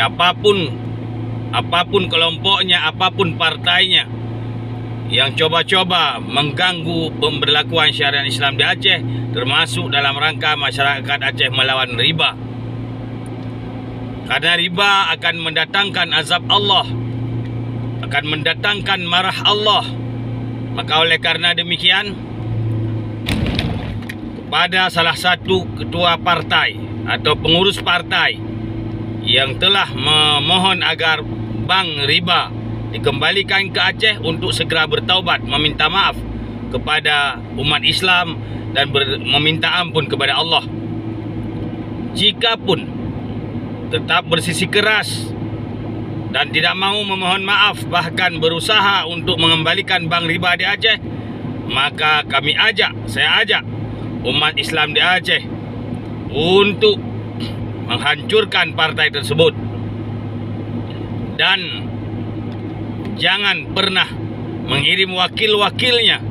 siapapun apapun kelompoknya apapun partainya yang coba-coba mengganggu pemberlakuan syariat Islam di Aceh termasuk dalam rangka masyarakat Aceh melawan riba karena riba akan mendatangkan azab Allah akan mendatangkan marah Allah maka oleh karena demikian kepada salah satu ketua partai atau pengurus partai yang telah memohon agar bank riba dikembalikan ke Aceh untuk segera bertaubat meminta maaf kepada umat Islam dan meminta ampun kepada Allah Jika pun tetap bersisi keras dan tidak mahu memohon maaf bahkan berusaha untuk mengembalikan bank riba di Aceh maka kami ajak saya ajak umat Islam di Aceh untuk menghancurkan partai tersebut dan jangan pernah mengirim wakil-wakilnya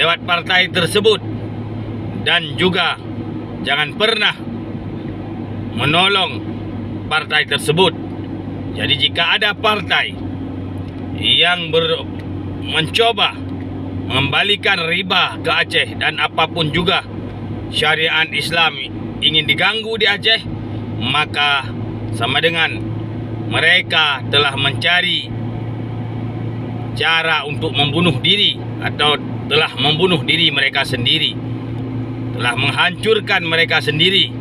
lewat partai tersebut dan juga jangan pernah menolong partai tersebut jadi jika ada partai yang ber, mencoba membalikan riba ke Aceh dan apapun juga syariat Islam ingin diganggu di Aceh maka sama dengan mereka telah mencari cara untuk membunuh diri atau telah membunuh diri mereka sendiri telah menghancurkan mereka sendiri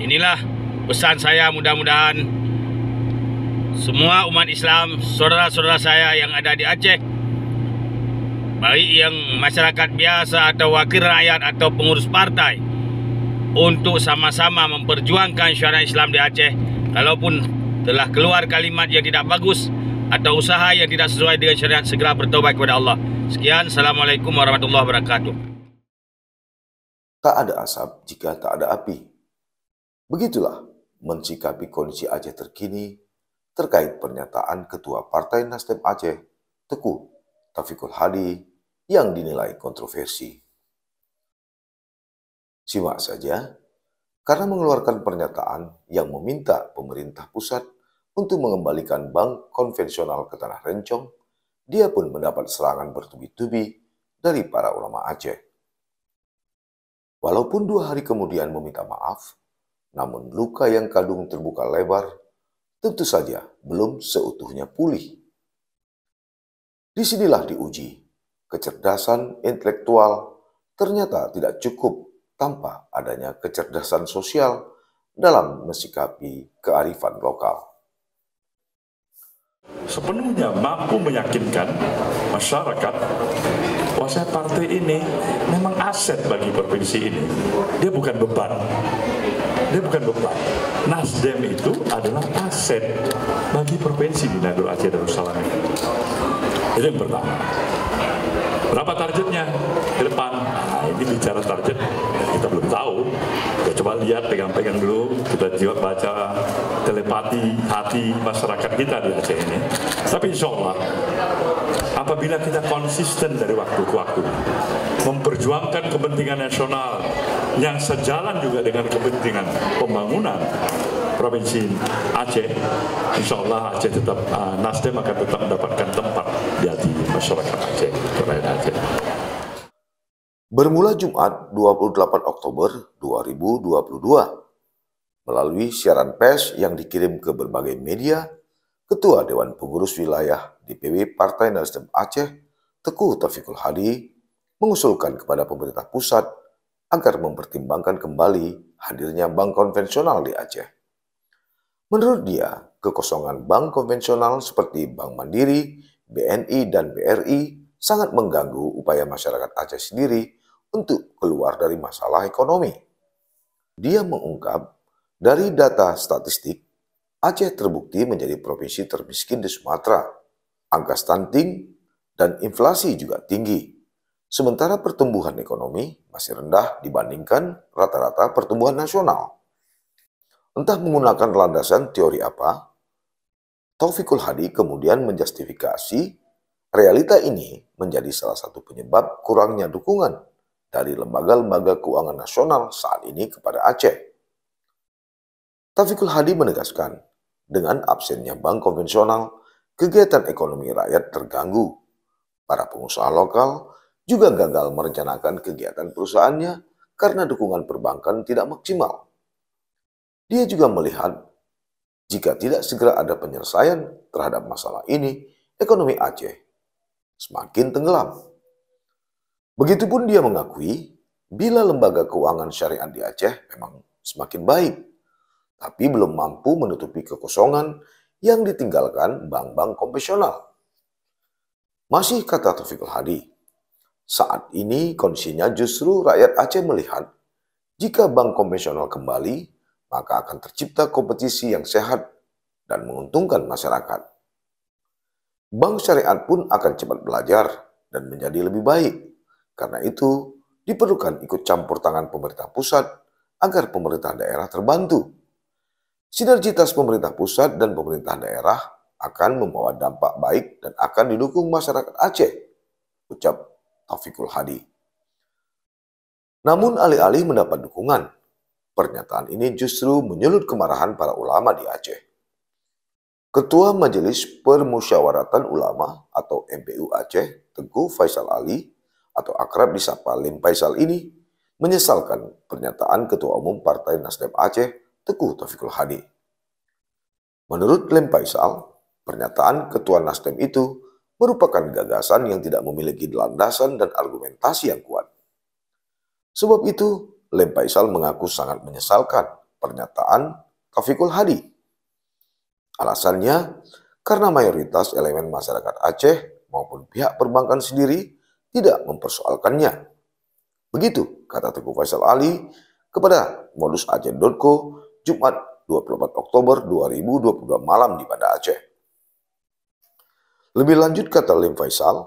inilah pesan saya mudah-mudahan semua umat Islam saudara-saudara saya yang ada di Aceh baik yang masyarakat biasa atau wakil rakyat atau pengurus partai untuk sama-sama memperjuangkan syariat Islam di Aceh kalaupun telah keluar kalimat yang tidak bagus atau usaha yang tidak sesuai dengan syariat segera bertobat kepada Allah sekian Assalamualaikum warahmatullahi wabarakatuh tak ada asap jika tak ada api begitulah mencikapi kondisi Aceh terkini terkait pernyataan Ketua Partai Nasdem Aceh Teguh Taufikul Hadi yang dinilai kontroversi simak saja, karena mengeluarkan pernyataan yang meminta pemerintah pusat untuk mengembalikan bank konvensional ke tanah rencong, dia pun mendapat serangan bertubi-tubi dari para ulama Aceh. Walaupun dua hari kemudian meminta maaf, namun luka yang kadung terbuka lebar tentu saja belum seutuhnya pulih. Disinilah diuji, kecerdasan intelektual ternyata tidak cukup tanpa adanya kecerdasan sosial dalam mensikapi kearifan lokal. Sepenuhnya mampu meyakinkan masyarakat bahwa partai ini memang aset bagi provinsi ini. Dia bukan beban. Dia bukan beban. Nasdem itu adalah aset bagi provinsi di Nadul Aceh Darussalam ini. Itu yang pertama. Berapa targetnya ke depan? lagi bicara target kita belum tahu. Ya coba lihat pegang-pegang dulu, kita juga baca telepati hati masyarakat kita di Aceh ini. Tapi insya Allah apabila kita konsisten dari waktu ke waktu memperjuangkan kepentingan nasional yang sejalan juga dengan kepentingan pembangunan provinsi Aceh, insya Allah Aceh tetap uh, Nasdem akan tetap mendapatkan tempat di hati masyarakat Aceh, rakyat Aceh bermula Jumat 28 Oktober 2022. Melalui siaran pers yang dikirim ke berbagai media, Ketua Dewan Pengurus Wilayah DPW Partai Nasdem Aceh, Teguh Taufikul Hadi, mengusulkan kepada pemerintah pusat agar mempertimbangkan kembali hadirnya bank konvensional di Aceh. Menurut dia, kekosongan bank konvensional seperti Bank Mandiri, BNI, dan BRI sangat mengganggu upaya masyarakat Aceh sendiri untuk keluar dari masalah ekonomi. Dia mengungkap, dari data statistik, Aceh terbukti menjadi provinsi termiskin di Sumatera. Angka stunting dan inflasi juga tinggi. Sementara pertumbuhan ekonomi masih rendah dibandingkan rata-rata pertumbuhan nasional. Entah menggunakan landasan teori apa, Taufikul Hadi kemudian menjustifikasi realita ini menjadi salah satu penyebab kurangnya dukungan dari lembaga-lembaga keuangan nasional saat ini kepada Aceh. Taufikul Hadi menegaskan, dengan absennya bank konvensional, kegiatan ekonomi rakyat terganggu. Para pengusaha lokal juga gagal merencanakan kegiatan perusahaannya karena dukungan perbankan tidak maksimal. Dia juga melihat jika tidak segera ada penyelesaian terhadap masalah ini, ekonomi Aceh semakin tenggelam. Begitupun dia mengakui, bila lembaga keuangan syariat di Aceh memang semakin baik, tapi belum mampu menutupi kekosongan yang ditinggalkan bank-bank konvensional. Masih kata Taufik Hadi, saat ini kondisinya justru rakyat Aceh melihat jika bank konvensional kembali, maka akan tercipta kompetisi yang sehat dan menguntungkan masyarakat. Bank syariat pun akan cepat belajar dan menjadi lebih baik karena itu, diperlukan ikut campur tangan pemerintah pusat agar pemerintah daerah terbantu. Sinergitas pemerintah pusat dan pemerintah daerah akan membawa dampak baik dan akan didukung masyarakat Aceh, ucap Taufikul Hadi. Namun alih-alih mendapat dukungan, pernyataan ini justru menyulut kemarahan para ulama di Aceh. Ketua Majelis Permusyawaratan Ulama atau MPU Aceh, Teguh Faisal Ali, atau akrab disapa Lim Faisal ini menyesalkan pernyataan Ketua Umum Partai Nasdem Aceh, Teguh Taufikul Hadi. Menurut Lim Faisal, pernyataan Ketua Nasdem itu merupakan gagasan yang tidak memiliki landasan dan argumentasi yang kuat. Sebab itu, Lim Faisal mengaku sangat menyesalkan pernyataan Taufikul Hadi. Alasannya, karena mayoritas elemen masyarakat Aceh maupun pihak perbankan sendiri tidak mempersoalkannya. Begitu kata Teguh Faisal Ali kepada modusaceh.co Jumat 24 Oktober 2022 malam di Banda Aceh. Lebih lanjut kata Lim Faisal,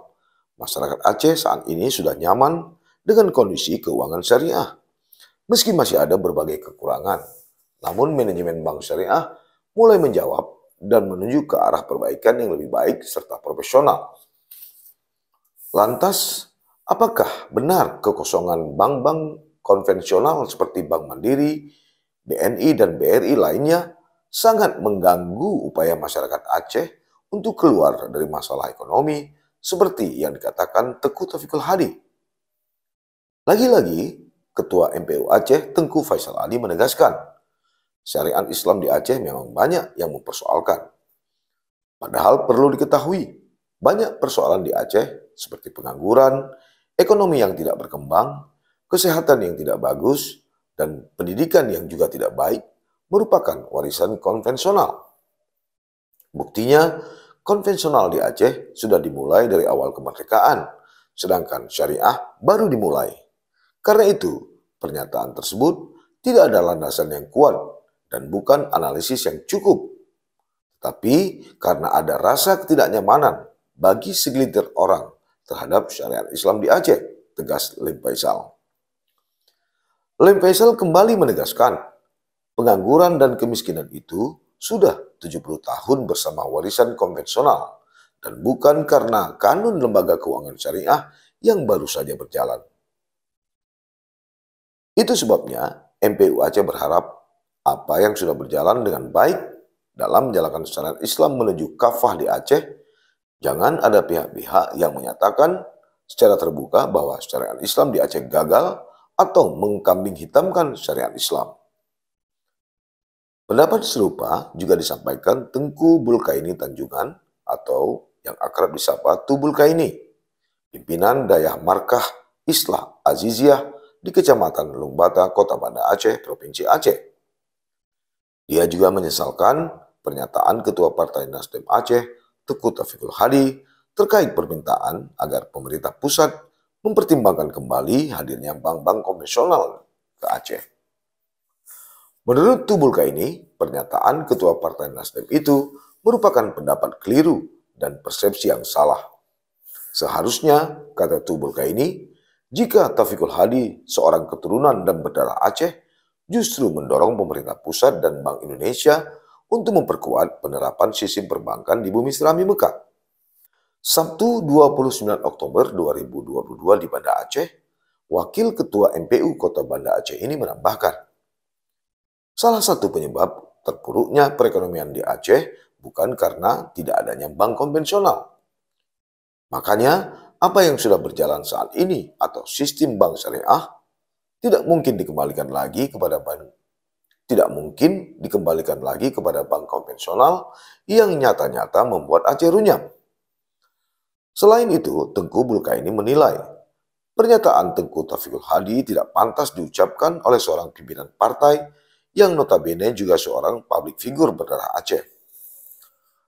masyarakat Aceh saat ini sudah nyaman dengan kondisi keuangan syariah. Meski masih ada berbagai kekurangan, namun manajemen bank syariah mulai menjawab dan menuju ke arah perbaikan yang lebih baik serta profesional Lantas, apakah benar kekosongan bank-bank konvensional seperti Bank Mandiri, BNI, dan BRI lainnya sangat mengganggu upaya masyarakat Aceh untuk keluar dari masalah ekonomi seperti yang dikatakan Teguh Taufikul Hadi. Lagi-lagi, Ketua MPU Aceh Tengku Faisal Ali menegaskan, syariat Islam di Aceh memang banyak yang mempersoalkan. Padahal perlu diketahui, banyak persoalan di Aceh seperti pengangguran, ekonomi yang tidak berkembang, kesehatan yang tidak bagus, dan pendidikan yang juga tidak baik merupakan warisan konvensional. Buktinya, konvensional di Aceh sudah dimulai dari awal kemerdekaan, sedangkan syariah baru dimulai. Karena itu, pernyataan tersebut tidak ada landasan yang kuat dan bukan analisis yang cukup. Tapi karena ada rasa ketidaknyamanan bagi segelintir orang terhadap syariat Islam di Aceh, tegas Lim Faisal. Lim Faisal kembali menegaskan, pengangguran dan kemiskinan itu sudah 70 tahun bersama warisan konvensional dan bukan karena kanun lembaga keuangan syariah yang baru saja berjalan. Itu sebabnya MPU Aceh berharap apa yang sudah berjalan dengan baik dalam menjalankan syariat Islam menuju kafah di Aceh Jangan ada pihak-pihak yang menyatakan secara terbuka bahwa syariat Islam di Aceh gagal atau mengkambing hitamkan syariat Islam. Pendapat serupa juga disampaikan Tengku Bulkaini Tanjungan atau yang akrab disapa Tubul Kaini, pimpinan Dayah Markah Islah Aziziah di Kecamatan Lumbata, Kota Banda Aceh, Provinsi Aceh. Dia juga menyesalkan pernyataan Ketua Partai Nasdem Aceh Tuku Taufikul Hadi terkait permintaan agar pemerintah pusat mempertimbangkan kembali hadirnya bank-bank konvensional ke Aceh. Menurut Tubulka ini, pernyataan Ketua Partai Nasdem itu merupakan pendapat keliru dan persepsi yang salah. Seharusnya, kata Tubulka ini, jika Taufikul Hadi, seorang keturunan dan berdarah Aceh, justru mendorong pemerintah pusat dan Bank Indonesia untuk memperkuat penerapan sistem perbankan di Bumi Serami Mekah. Sabtu 29 Oktober 2022 di Banda Aceh, Wakil Ketua MPU Kota Banda Aceh ini menambahkan, salah satu penyebab terpuruknya perekonomian di Aceh bukan karena tidak adanya bank konvensional. Makanya, apa yang sudah berjalan saat ini atau sistem bank syariah tidak mungkin dikembalikan lagi kepada bank tidak mungkin dikembalikan lagi kepada bank konvensional yang nyata-nyata membuat Aceh runyam. Selain itu, Tengku ini menilai pernyataan Tengku Taufikul Hadi tidak pantas diucapkan oleh seorang pimpinan partai yang notabene juga seorang publik figur berdarah Aceh.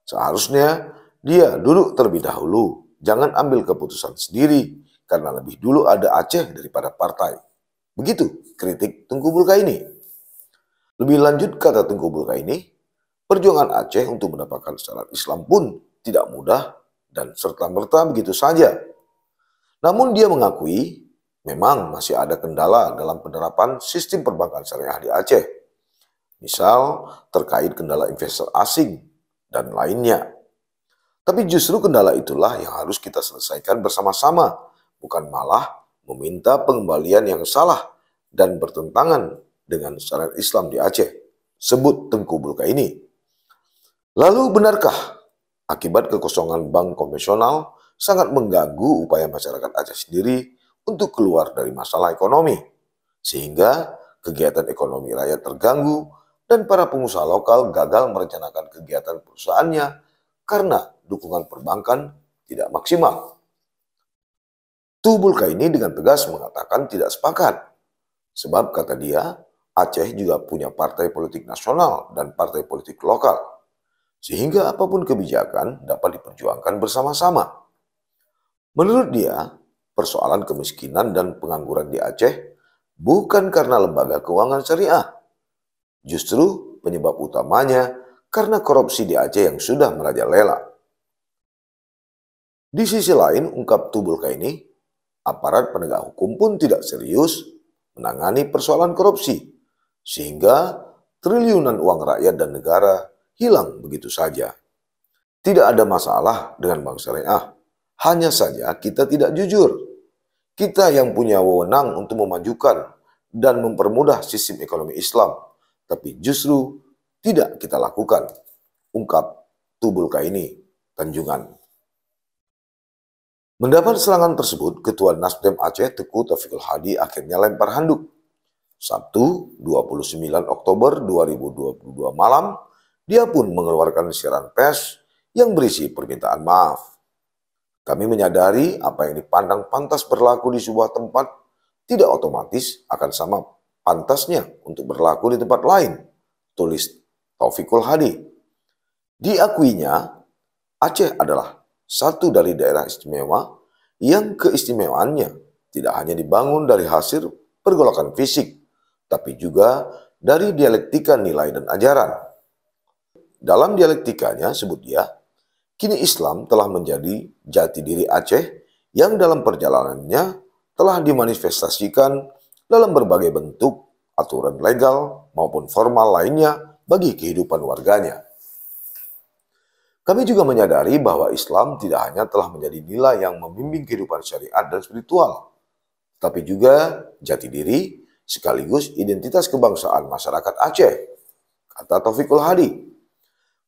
Seharusnya dia duduk terlebih dahulu, jangan ambil keputusan sendiri karena lebih dulu ada Aceh daripada partai. Begitu kritik Tengku Bulkaini. ini. Lebih lanjut kata Tengku ini, perjuangan Aceh untuk mendapatkan syarat Islam pun tidak mudah dan serta-merta begitu saja. Namun dia mengakui memang masih ada kendala dalam penerapan sistem perbankan syariah di Aceh. Misal terkait kendala investor asing dan lainnya. Tapi justru kendala itulah yang harus kita selesaikan bersama-sama, bukan malah meminta pengembalian yang salah dan bertentangan dengan syariat Islam di Aceh. Sebut Tengku ini. Lalu benarkah akibat kekosongan bank konvensional sangat mengganggu upaya masyarakat Aceh sendiri untuk keluar dari masalah ekonomi? Sehingga kegiatan ekonomi rakyat terganggu dan para pengusaha lokal gagal merencanakan kegiatan perusahaannya karena dukungan perbankan tidak maksimal. Tubulka ini dengan tegas mengatakan tidak sepakat. Sebab kata dia, Aceh juga punya partai politik nasional dan partai politik lokal, sehingga apapun kebijakan dapat diperjuangkan bersama-sama. Menurut dia, persoalan kemiskinan dan pengangguran di Aceh bukan karena lembaga keuangan syariah. Justru penyebab utamanya karena korupsi di Aceh yang sudah merajalela. Di sisi lain, ungkap Tubulka ini, aparat penegak hukum pun tidak serius menangani persoalan korupsi sehingga triliunan uang rakyat dan negara hilang begitu saja. Tidak ada masalah dengan bank syariah, hanya saja kita tidak jujur. Kita yang punya wewenang untuk memajukan dan mempermudah sistem ekonomi Islam, tapi justru tidak kita lakukan. Ungkap Tubul Kaini, Tanjungan. Mendapat serangan tersebut, Ketua Nasdem Aceh Teku Taufikul Hadi akhirnya lempar handuk Sabtu 29 Oktober 2022 malam, dia pun mengeluarkan siaran pers yang berisi permintaan maaf. Kami menyadari apa yang dipandang pantas berlaku di sebuah tempat tidak otomatis akan sama pantasnya untuk berlaku di tempat lain, tulis Taufikul Hadi. Diakuinya, Aceh adalah satu dari daerah istimewa yang keistimewaannya tidak hanya dibangun dari hasil pergolakan fisik, tapi juga dari dialektika nilai dan ajaran. Dalam dialektikanya, sebut dia, kini Islam telah menjadi jati diri Aceh yang dalam perjalanannya telah dimanifestasikan dalam berbagai bentuk, aturan legal maupun formal lainnya bagi kehidupan warganya. Kami juga menyadari bahwa Islam tidak hanya telah menjadi nilai yang membimbing kehidupan syariat dan spiritual, tapi juga jati diri sekaligus identitas kebangsaan masyarakat Aceh, kata Taufikul Hadi.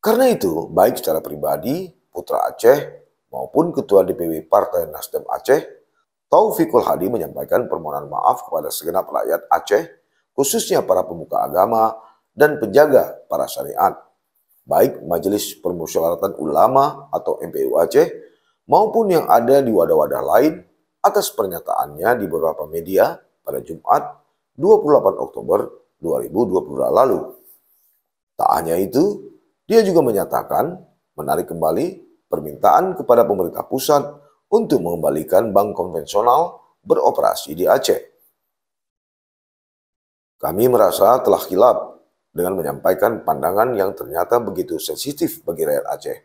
Karena itu, baik secara pribadi, Putra Aceh, maupun Ketua DPW Partai Nasdem Aceh, Taufikul Hadi menyampaikan permohonan maaf kepada segenap rakyat Aceh, khususnya para pemuka agama dan penjaga para syariat, baik Majelis Permusyawaratan Ulama atau MPU Aceh, maupun yang ada di wadah-wadah lain atas pernyataannya di beberapa media pada Jumat 28 Oktober 2022 lalu. Tak hanya itu, dia juga menyatakan menarik kembali permintaan kepada pemerintah pusat untuk mengembalikan bank konvensional beroperasi di Aceh. Kami merasa telah kilap dengan menyampaikan pandangan yang ternyata begitu sensitif bagi rakyat Aceh.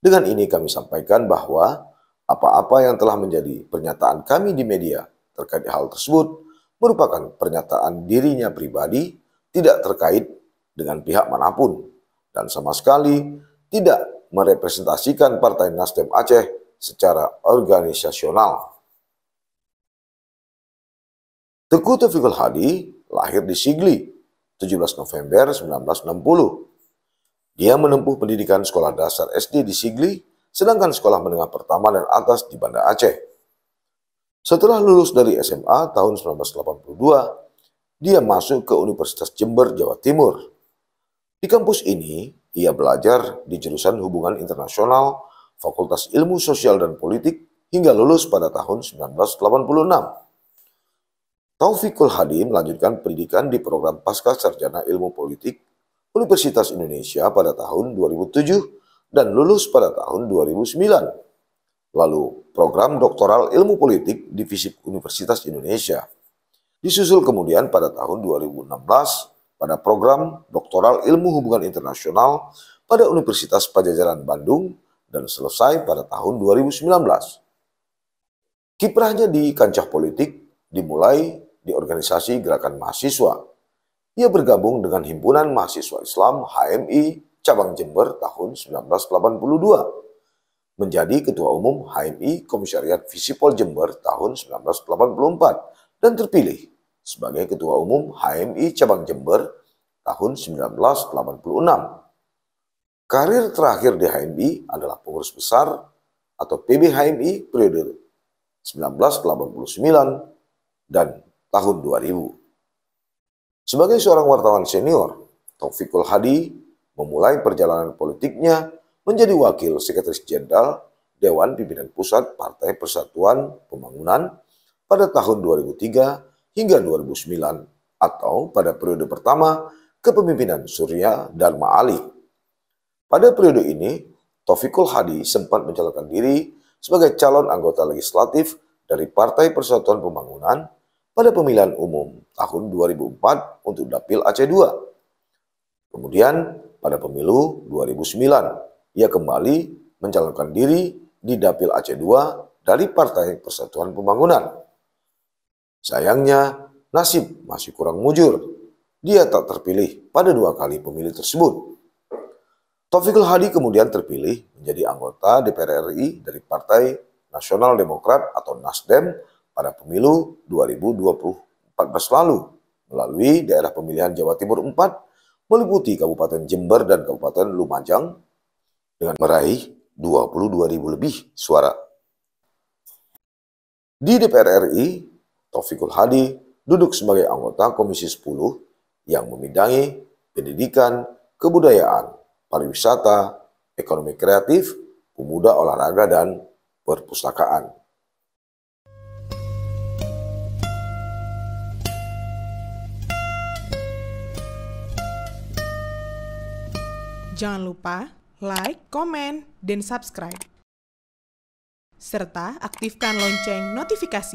Dengan ini kami sampaikan bahwa apa-apa yang telah menjadi pernyataan kami di media terkait hal tersebut merupakan pernyataan dirinya pribadi tidak terkait dengan pihak manapun dan sama sekali tidak merepresentasikan Partai Nasdem Aceh secara organisasional. Teguh Taufikul Hadi lahir di Sigli, 17 November 1960. Dia menempuh pendidikan sekolah dasar SD di Sigli, sedangkan sekolah menengah pertama dan atas di Banda Aceh. Setelah lulus dari SMA tahun 1982, dia masuk ke Universitas Jember, Jawa Timur. Di kampus ini, ia belajar di jurusan Hubungan Internasional, Fakultas Ilmu Sosial dan Politik, hingga lulus pada tahun 1986. Taufikul Hadi melanjutkan pendidikan di program Pasca Sarjana Ilmu Politik Universitas Indonesia pada tahun 2007 dan lulus pada tahun 2009 lalu program doktoral ilmu politik di FISIP Universitas Indonesia. Disusul kemudian pada tahun 2016 pada program doktoral ilmu hubungan internasional pada Universitas Pajajaran Bandung dan selesai pada tahun 2019. Kiprahnya di kancah politik dimulai di organisasi gerakan mahasiswa. Ia bergabung dengan Himpunan Mahasiswa Islam HMI cabang Jember tahun 1982 menjadi Ketua Umum HMI Komisariat Visipol Jember tahun 1984 dan terpilih sebagai Ketua Umum HMI Cabang Jember tahun 1986. Karir terakhir di HMI adalah pengurus besar atau PB HMI periode 1989 dan tahun 2000. Sebagai seorang wartawan senior, Taufikul Hadi memulai perjalanan politiknya menjadi Wakil Sekretaris Jenderal Dewan Pimpinan Pusat Partai Persatuan Pembangunan pada tahun 2003 hingga 2009 atau pada periode pertama kepemimpinan Surya Dharma Ali. Pada periode ini, Taufikul Hadi sempat mencalonkan diri sebagai calon anggota legislatif dari Partai Persatuan Pembangunan pada pemilihan umum tahun 2004 untuk Dapil Aceh II. Kemudian pada pemilu 2009 ia kembali mencalonkan diri di Dapil Aceh II dari Partai Persatuan Pembangunan. Sayangnya, nasib masih kurang mujur. Dia tak terpilih pada dua kali pemilih tersebut. Taufikul Hadi kemudian terpilih menjadi anggota DPR RI dari Partai Nasional Demokrat atau Nasdem pada pemilu 2024 lalu melalui daerah pemilihan Jawa Timur 4 meliputi Kabupaten Jember dan Kabupaten Lumajang dengan meraih 22 ribu lebih suara. Di DPR RI, Taufikul Hadi duduk sebagai anggota Komisi 10 yang memidangi pendidikan, kebudayaan, pariwisata, ekonomi kreatif, pemuda olahraga, dan perpustakaan. Jangan lupa like, komen, dan subscribe. Serta aktifkan lonceng notifikasi.